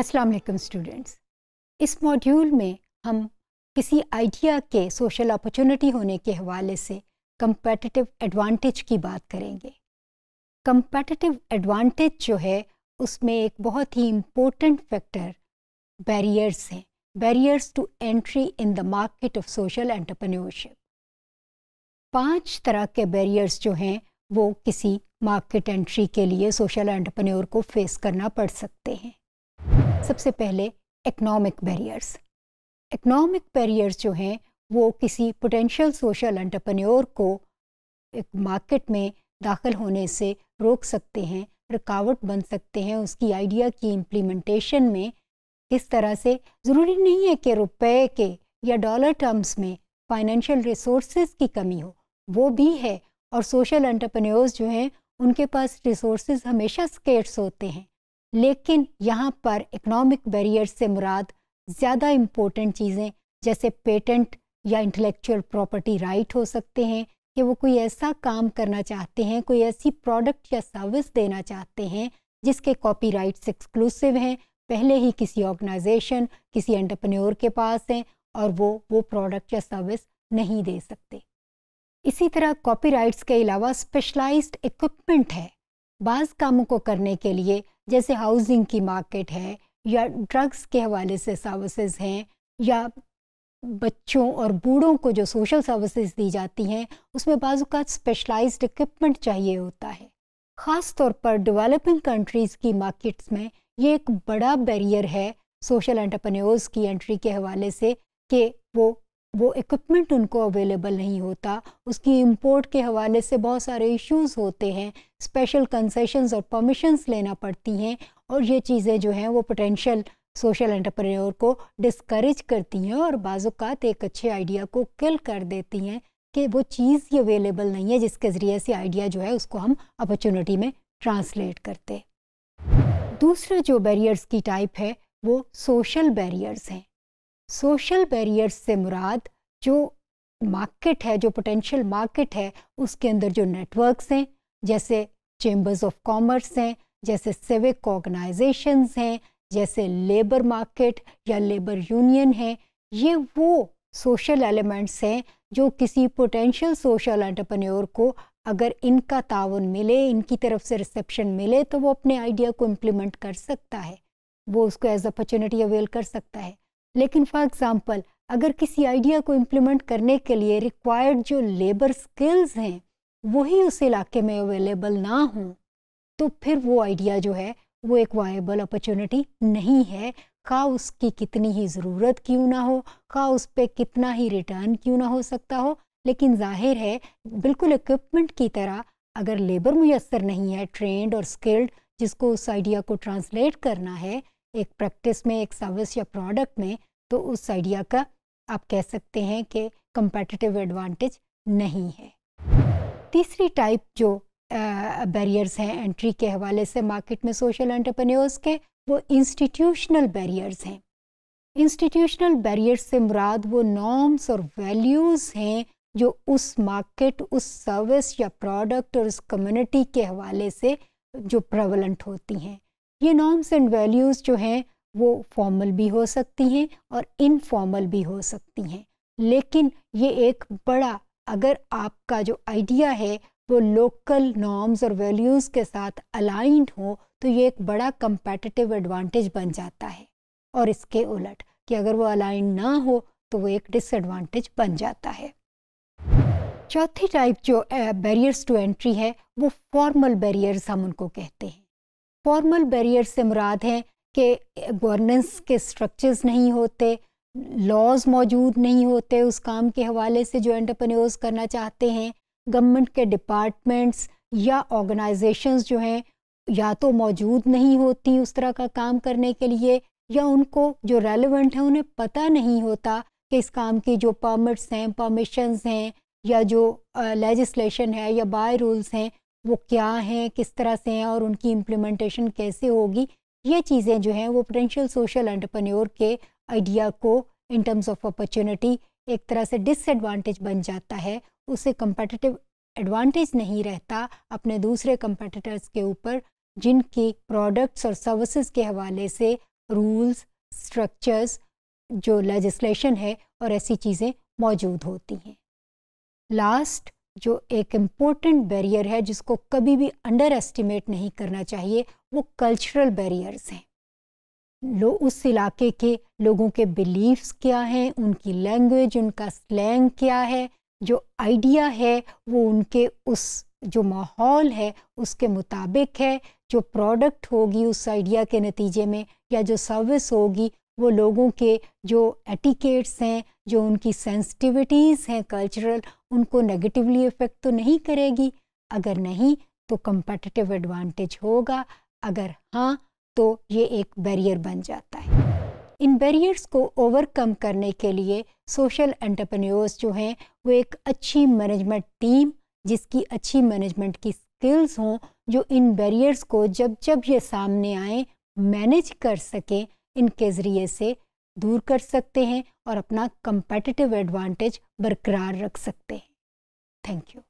अस्सलाम वालेकुम स्टूडेंट्स इस मॉड्यूल में हम किसी आइडिया के सोशल अपॉर्चुनिटी होने के हवाले से कंपेटिटिव एडवांटेज की बात करेंगे कंपेटिटिव एडवांटेज जो है उसमें एक बहुत ही इम्पोर्टेंट फैक्टर बैरियर्स हैं barriers to entry in the market of social entrepreneurship पांच तरह के बैरियर्स जो हैं वो किसी मार्केट एंट्री के लिए सोशल एंटरप्रेन्योर को फेस करना पड़ सकते हैं सबसे पहले इकनॉमिक बैरियर्स इकनॉमिक बैरियर्स जो हैं वो किसी पोटेंशियल सोशल एंटरप्रेन्योर को एक मार्केट में दाखिल होने से रोक सकते हैं रुकावट बन सकते हैं उसकी आइडिया की इम्प्लीमेंटेशन में इस तरह से ज़रूरी नहीं है कि रुपए के या डॉलर टर्म्स में फाइनेंशियल रिसोर्सेज की कमी हो वो भी है और सोशल एंटरप्रेन्योर्स जो हैं उनके पास रिसोर्सेज हमेशा स्केट्स होते हैं लेकिन यहाँ पर इकोनॉमिक बैरियर से मुराद ज़्यादा इम्पोर्टेंट चीज़ें जैसे पेटेंट या इंटेलेक्चुअल प्रॉपर्टी राइट हो सकते हैं कि वो कोई ऐसा काम करना चाहते हैं कोई ऐसी प्रोडक्ट या सर्विस देना चाहते हैं जिसके कॉपी राइट्स एक्सक्लूसिव हैं पहले ही किसी ऑर्गेनाइजेशन किसी एंटरप्रेन्योर के पास हैं और वो वो प्रोडक्ट या सर्विस नहीं दे सकते इसी तरह कॉपीराइट्स के अलावा स्पेशलाइज्ड इक्विपमेंट है बाज़ कामों को करने के लिए जैसे हाउसिंग की मार्केट है या ड्रग्स के हवाले से सर्विसेज हैं या बच्चों और बूढ़ों को जो सोशल सर्विसेज दी जाती हैं उसमें बाज़ स्पेशलाइज्ड इक्विपमेंट चाहिए होता है ख़ास तौर पर डेवलपिंग कंट्रीज़ की मार्केट्स में ये एक बड़ा बैरियर है सोशल एंटरप्रेन्योर्स की एंट्री के हवाले से कि वो वो इक्विपमेंट उनको अवेलेबल नहीं होता उसकी इंपोर्ट के हवाले से बहुत सारे इश्यूज होते हैं स्पेशल कंसेशंस और परमिशंस लेना पड़ती हैं और ये चीज़ें जो हैं वो पोटेंशियल सोशल एंटरप्रेन्योर को डिस्करेज करती हैं और बाज़ात एक अच्छे आइडिया को किल कर देती हैं कि वो चीज़ ही अवेलेबल नहीं है जिसके ज़रिए से आइडिया जो है उसको हम अपॉर्चुनिटी में ट्रांसलेट करते दूसरा जो बैरियर्स की टाइप है वो सोशल बैरियर्स हैं सोशल बैरियर्स से मुराद जो मार्केट है जो पोटेंशियल मार्केट है उसके अंदर जो नेटवर्क्स हैं जैसे चेंबर्स ऑफ कॉमर्स हैं जैसे सिविक ऑर्गेनाइजेशंस हैं जैसे लेबर मार्केट या लेबर यूनियन है ये वो सोशल एलिमेंट्स हैं जो किसी पोटेंशियल सोशल एंटरप्रेन्योर को अगर इनका ताउन मिले इनकी तरफ से रिसेप्शन मिले तो वो अपने आइडिया को इम्प्लीमेंट कर सकता है वो उसको एज अपॉर्चुनिटी अवेल कर सकता है लेकिन फॉर एग्ज़ाम्पल अगर किसी आइडिया को इम्प्लीमेंट करने के लिए रिक्वायर्ड जो लेबर स्किल्स हैं वही उस इलाके में अवेलेबल ना हों तो फिर वो आइडिया जो है वो एक वायबल अपॉर्चुनिटी नहीं है का उसकी कितनी ही ज़रूरत क्यों ना हो का उस पर कितना ही रिटर्न क्यों ना हो सकता हो लेकिन जाहिर है बिल्कुल इक्विपमेंट की तरह अगर लेबर मुयसर नहीं है ट्रेंड और स्किल्ड जिसको उस आइडिया को ट्रांसलेट करना है एक प्रैक्टिस में एक सर्विस या प्रोडक्ट में तो उस आइडिया का आप कह सकते हैं कि कंपेटिटिव एडवांटेज नहीं है तीसरी टाइप जो बैरियर्स हैं एंट्री के हवाले से मार्केट में सोशल एंटरप्रेन्योर्स के वो इंस्टीट्यूशनल बैरियर्स हैं इंस्टीट्यूशनल बैरियर्स से मुराद वो नॉर्म्स और वैल्यूज़ हैं जो उस मार्केट उस सर्विस या प्रोडक्ट और उस कम्युनिटी के हवाले से जो प्रवलेंट होती हैं ये नॉर्म्स एंड वैल्यूज़ जो हैं वो फॉर्मल भी हो सकती हैं और इनफॉर्मल भी हो सकती हैं लेकिन ये एक बड़ा अगर आपका जो आइडिया है वो लोकल नॉर्म्स और वैल्यूज़ के साथ अलाइंड हो तो ये एक बड़ा कंपेटिटिव एडवांटेज बन जाता है और इसके उलट कि अगर वो अलाइन ना हो तो वो एक डिसएडवांटेज बन जाता है चौथी टाइप जो बैरियर्स टू एंट्री है वो फॉर्मल बैरियर्स हम उनको कहते हैं फॉर्मल बैरियर से मुराद हैं कि गवर्नेंस के स्ट्रक्चर्स नहीं होते लॉज मौजूद नहीं होते उस काम के हवाले से जो एंटरप्रेन्योर्स करना चाहते हैं गवर्नमेंट के डिपार्टमेंट्स या ऑर्गेनाइजेशंस जो हैं या तो मौजूद नहीं होती उस तरह का काम करने के लिए या उनको जो रेलिवेंट है उन्हें पता नहीं होता कि इस काम की जो परमिट्स हैं परमिशंस हैं या जो लेजिस्लेशन है या बाय रूल्स हैं वो क्या हैं किस तरह से हैं और उनकी इम्प्लीमेंटेशन कैसे होगी ये चीज़ें जो हैं वो पोटेंशियल सोशल एंटरप्रेन्योर के आइडिया को इन टर्म्स ऑफ अपॉर्चुनिटी एक तरह से डिसएडवांटेज बन जाता है उसे कंपेटिटिव एडवांटेज नहीं रहता अपने दूसरे कंपेटिटर्स के ऊपर जिनके प्रोडक्ट्स और सर्विसेज के हवाले से रूल्स स्ट्रक्चर्स जो लेजिस्लेशन है और ऐसी चीज़ें मौजूद होती हैं लास्ट जो एक इम्पोर्टेंट बैरियर है जिसको कभी भी अंडर एस्टिमेट नहीं करना चाहिए वो कल्चरल बैरियर्स हैं लो उस इलाके के लोगों के बिलीव्स क्या हैं उनकी लैंग्वेज उनका स्लैंग क्या है जो आइडिया है वो उनके उस जो माहौल है उसके मुताबिक है जो प्रोडक्ट होगी उस आइडिया के नतीजे में या जो सर्विस होगी वो लोगों के जो एटिकेट्स हैं जो उनकी सेंसिटिविटीज़ हैं कल्चरल उनको नेगेटिवली इफ़ेक्ट तो नहीं करेगी अगर नहीं तो कंपेटिटिव एडवांटेज होगा अगर हाँ तो ये एक बैरियर बन जाता है इन बैरियर्स को ओवरकम करने के लिए सोशल एंटरप्रेन्योर्स जो हैं वो एक अच्छी मैनेजमेंट टीम जिसकी अच्छी मैनेजमेंट की स्किल्स हों जो इन बैरियर्स को जब जब ये सामने आए मैनेज कर सकें इनके ज़रिए से दूर कर सकते हैं और अपना कंपेटिटिव एडवांटेज बरकरार रख सकते हैं थैंक यू